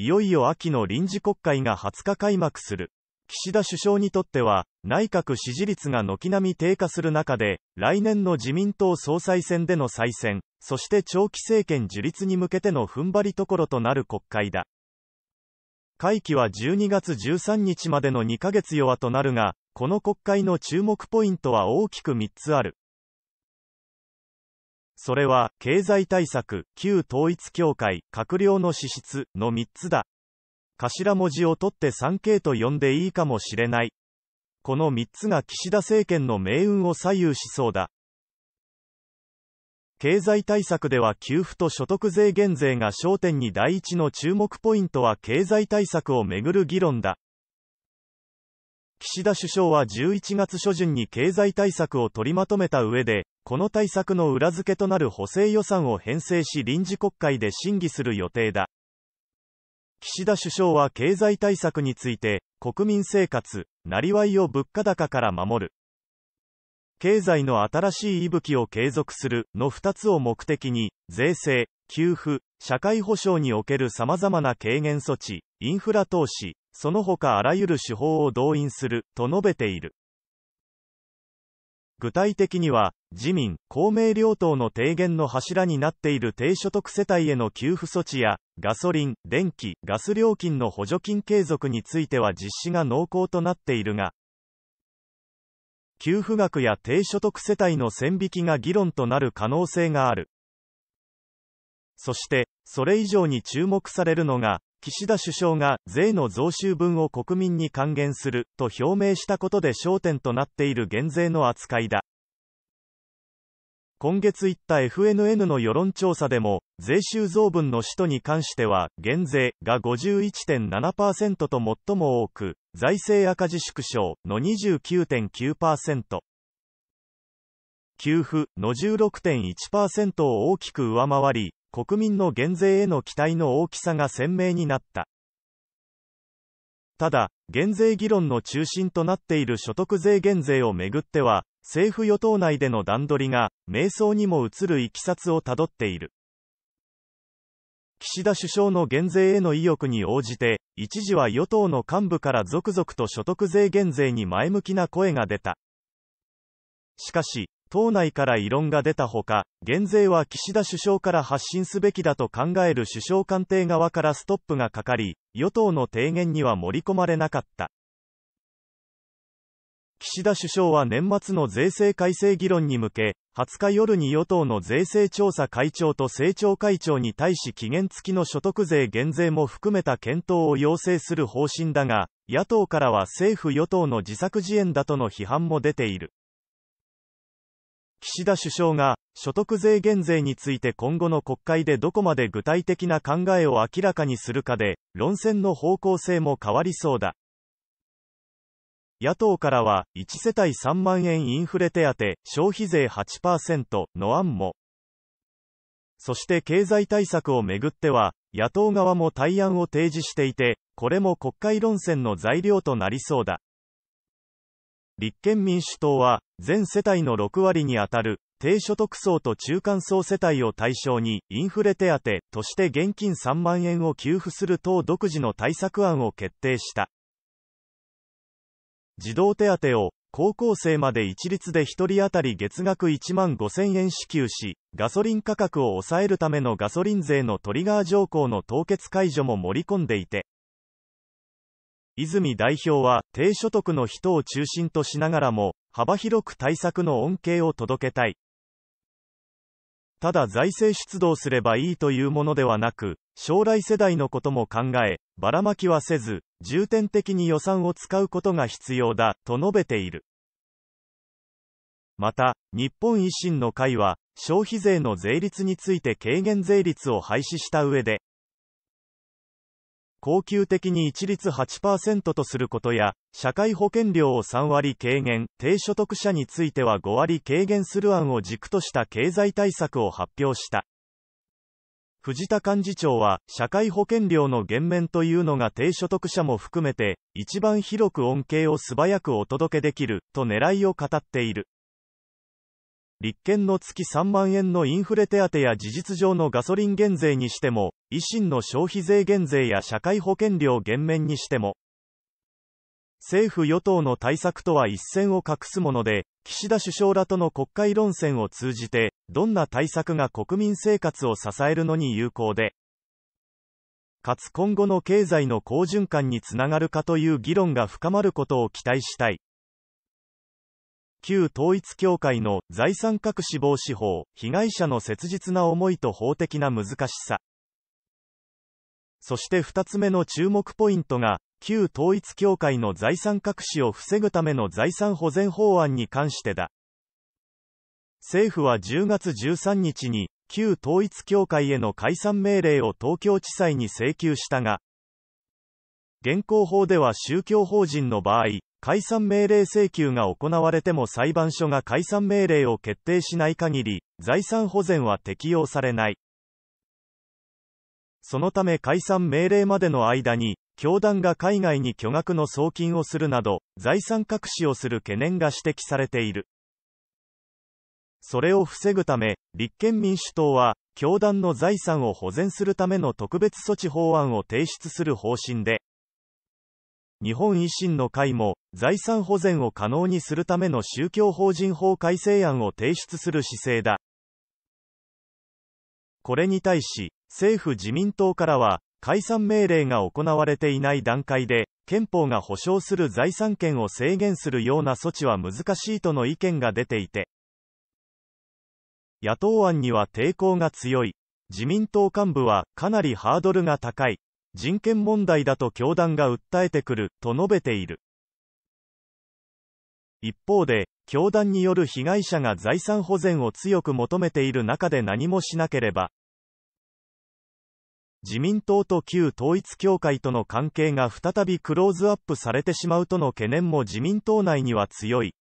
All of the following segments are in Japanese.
いよいよ秋の臨時国会が20日開幕する。岸田首相にとっては、内閣支持率が軒並み低下する中で、来年の自民党総裁選での再選、そして長期政権樹立に向けての踏ん張りところとなる国会だ。会期は12月13日までの2ヶ月弱となるが、この国会の注目ポイントは大きく3つある。それは、経済対策、旧統一協会、閣僚の資質、の3つだ。頭文字を取って 3K と呼んでいいかもしれない。この3つが岸田政権の命運を左右しそうだ。経済対策では給付と所得税減税が焦点に第一の注目ポイントは経済対策をめぐる議論だ。岸田首相は11月初旬に経済対策を取りまとめた上で、この対策の裏付けとなる補正予算を編成し臨時国会で審議する予定だ。岸田首相は経済対策について、国民生活、なりわいを物価高から守る。経済の新しい息吹を継続するの2つを目的に、税制、給付、社会保障における様々な軽減措置、インフラ投資、その他あらゆる手法を動員すると述べている。具体的には、自民、公明両党の提言の柱になっている低所得世帯への給付措置や、ガソリン、電気、ガス料金の補助金継続については実施が濃厚となっているが、給付額や低所得世帯の線引きが議論となる可能性がある。そして、それ以上に注目されるのが、岸田首相が税の増収分を国民に還元すると表明したことで焦点となっている減税の扱いだ。今月いった FNN の世論調査でも、税収増分の使途に関しては、減税が51.7%と最も多く、財政赤字縮小の29.9%。給付の16.1%を大きく上回り、国民の減税への期待の大きさが鮮明になった。ただ、減税議論の中心となっている所得税減税をめぐっては、政府与党内での段取りが、迷走にも移るいきさつをたどっている。岸田首相の減税への意欲に応じて、一時は与党の幹部から続々と所得税減税に前向きな声が出た。しかし、党内から異論が出たほか、減税は岸田首相から発信すべきだと考える首相官邸側からストップがかかり、与党の提言には盛り込まれなかった。岸田首相は年末の税制改正議論に向け、20日夜に与党の税制調査会長と政調会長に対し期限付きの所得税減税も含めた検討を要請する方針だが、野党からは政府与党の自作自演だとの批判も出ている。岸田首相が、所得税減税について今後の国会でどこまで具体的な考えを明らかにするかで、論戦の方向性も変わりそうだ。野党からは、1世帯3万円インフレ手当、消費税8%の案も。そして経済対策をめぐっては、野党側も対案を提示していて、これも国会論戦の材料となりそうだ。立憲民主党は、全世帯の6割に当たる、低所得層と中間層世帯を対象に、インフレ手当として現金3万円を給付する党独自の対策案を決定した。児童手当を高校生まで一律で1人当たり月額1万5000円支給し、ガソリン価格を抑えるためのガソリン税のトリガー条項の凍結解除も盛り込んでいて、泉代表は低所得の人を中心としながらも、幅広く対策の恩恵を届けたい。ただ財政出動すればいいというものではなく、将来世代のことも考え、ばらまきはせず、重点的に予算を使うことが必要だ、と述べている。また、日本維新の会は、消費税の税率について軽減税率を廃止した上で、恒久的に一律8%とすることや、社会保険料を3割軽減、低所得者については5割軽減する案を軸とした経済対策を発表した。藤田幹事長は、社会保険料の減免というのが低所得者も含めて、一番広く恩恵を素早くお届けできる、と狙いを語っている。立憲の月3万円のインフレ手当や事実上のガソリン減税にしても、維新の消費税減税や社会保険料減免にしても、政府与党の対策とは一線を画すもので、岸田首相らとの国会論戦を通じて、どんな対策が国民生活を支えるのに有効で、かつ今後の経済の好循環につながるかという議論が深まることを期待したい。旧統一教会の財産隠し防止法、被害者の切実な思いと法的な難しさ。そして2つ目の注目ポイントが、旧統一教会の財産隠しを防ぐための財産保全法案に関してだ。政府は10月13日に、旧統一教会への解散命令を東京地裁に請求したが、現行法では宗教法人の場合、解散命令請求が行われても裁判所が解散命令を決定しない限り、財産保全は適用されない。そのため解散命令までの間に、教団が海外に巨額の送金をするなど、財産隠しをする懸念が指摘されている。それを防ぐため、立憲民主党は、教団の財産を保全するための特別措置法案を提出する方針で、日本維新の会も、財産保全を可能にするための宗教法人法改正案を提出する姿勢だ。これに対し、政府自民党からは、解散命令が行われていない段階で、憲法が保障する財産権を制限するような措置は難しいとの意見が出ていて、野党案には抵抗が強い。自民党幹部は、かなりハードルが高い。人権問題だと教団が訴えてくる、と述べている。一方で、教団による被害者が財産保全を強く求めている中で何もしなければ、自民党と旧統一教会との関係が再びクローズアップされてしまうとの懸念も自民党内には強い。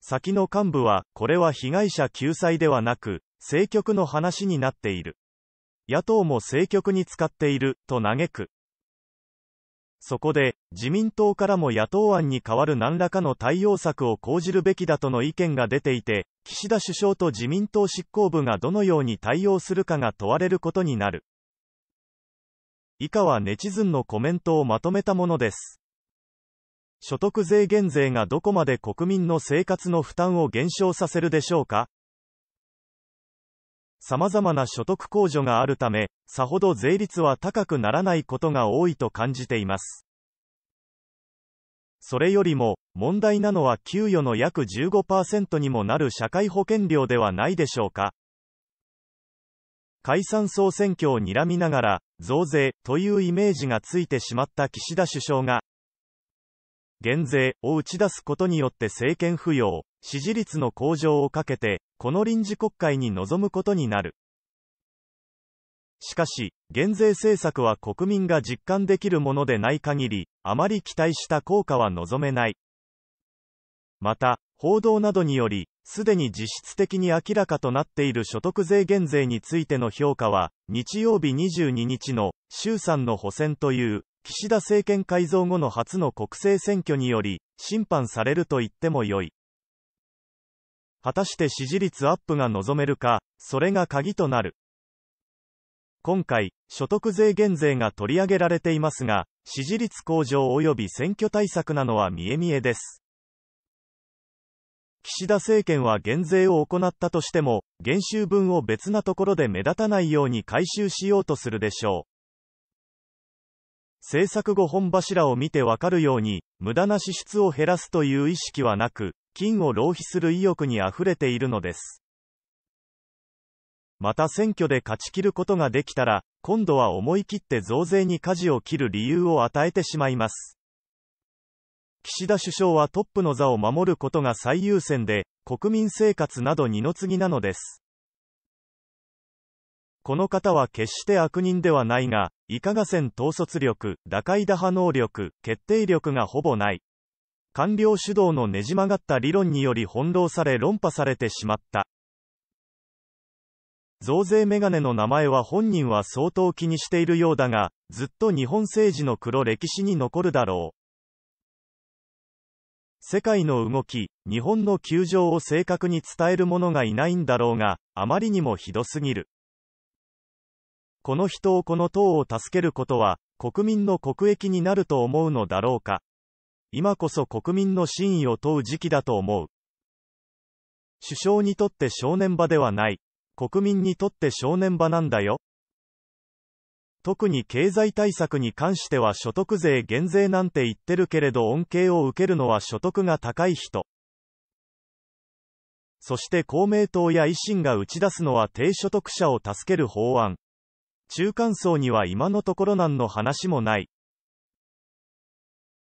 先の幹部は、これは被害者救済ではなく、政局の話になっている。野党も政局に使っている、と嘆く。そこで、自民党からも野党案に代わる何らかの対応策を講じるべきだとの意見が出ていて、岸田首相と自民党執行部がどのように対応するかが問われることになる。以下はネチズンのコメントをまとめたものです。所得税減税がどこまで国民の生活の負担を減少させるでしょうか様々な所得控除があるため、さほど税率は高くならないことが多いと感じています。それよりも、問題なのは給与の約15%にもなる社会保険料ではないでしょうか。解散総選挙を睨みながら、増税というイメージがついてしまった岸田首相が、減税を打ち出すことによって政権浮揚、支持率の向上をかけて、この臨時国会に臨むことになる。しかし、減税政策は国民が実感できるものでない限り、あまり期待した効果は望めない。また、報道などにより、すでに実質的に明らかとなっている所得税減税についての評価は、日曜日22日の、衆参の補選という、岸田政権改造後の初の国政選挙により、審判されると言ってもよい。果たして支持率アップが望めるか、それが鍵となる。今回、所得税減税が取り上げられていますが、支持率向上及び選挙対策なのは見え見えです。岸田政権は減税を行ったとしても、減収分を別なところで目立たないように回収しようとするでしょう。制作後本柱を見てわかるように、無駄な支出を減らすという意識はなく、金を浪費する意欲に溢れているのです。また選挙で勝ち切ることができたら、今度は思い切って増税に舵を切る理由を与えてしまいます。岸田首相はトップの座を守ることが最優先で、国民生活など二の次なのです。この方は決して悪人ではないが、いかがせん統率力、打開打破能力、決定力がほぼない。官僚主導のねじ曲がった理論により翻弄され論破されてしまった。増税メガネの名前は本人は相当気にしているようだが、ずっと日本政治の黒歴史に残るだろう。世界の動き、日本の窮状を正確に伝える者がいないんだろうが、あまりにもひどすぎる。この人をこの党を助けることは、国民の国益になると思うのだろうか。今こそ国民の真意を問う時期だと思う。首相にとって正念場ではない。国民にとって正念場なんだよ。特に経済対策に関しては所得税減税なんて言ってるけれど恩恵を受けるのは所得が高い人。そして公明党や維新が打ち出すのは低所得者を助ける法案。中間層には今のところ何の話もない。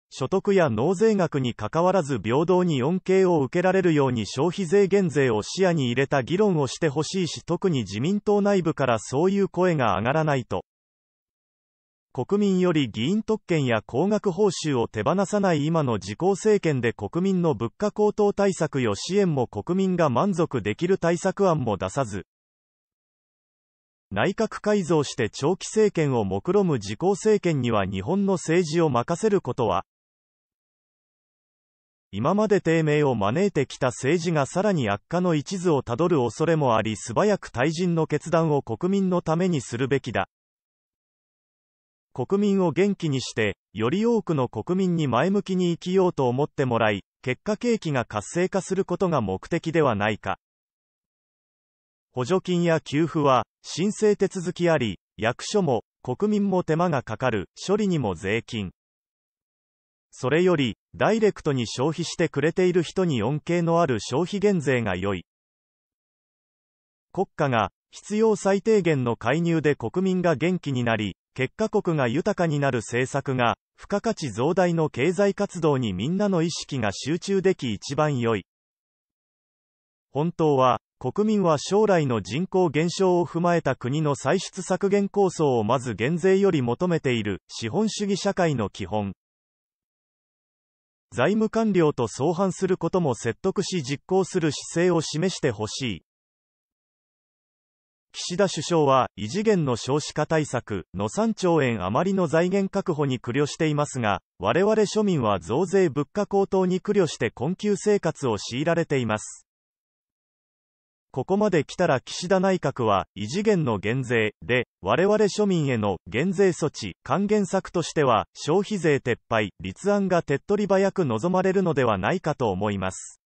所得や納税額にかかわらず平等に恩恵を受けられるように消費税減税を視野に入れた議論をしてほしいし特に自民党内部からそういう声が上がらないと国民より議員特権や高額報酬を手放さない今の自公政権で国民の物価高騰対策よ支援も国民が満足できる対策案も出さず内閣改造して長期政権を目論む自公政権には日本の政治を任せることは、今まで低迷を招いてきた政治がさらに悪化の一途をたどる恐れもあり素早く退陣の決断を国民のためにするべきだ。国民を元気にして、より多くの国民に前向きに生きようと思ってもらい、結果景気が活性化することが目的ではないか。補助金や給付は、申請手続きあり、役所も国民も手間がかかる、処理にも税金。それより、ダイレクトに消費してくれている人に恩恵のある消費減税が良い。国家が必要最低限の介入で国民が元気になり、結果国が豊かになる政策が、付加価値増大の経済活動にみんなの意識が集中でき一番良い。本当は、国民は将来の人口減少を踏まえた国の歳出削減構想をまず減税より求めている資本主義社会の基本財務官僚と相反することも説得し実行する姿勢を示してほしい岸田首相は異次元の少子化対策の3兆円余りの財源確保に苦慮していますが我々庶民は増税物価高騰に苦慮して困窮生活を強いられていますここまで来たら岸田内閣は、異次元の減税、で、我々庶民への減税措置、還元策としては、消費税撤廃、立案が手っ取り早く望まれるのではないかと思います。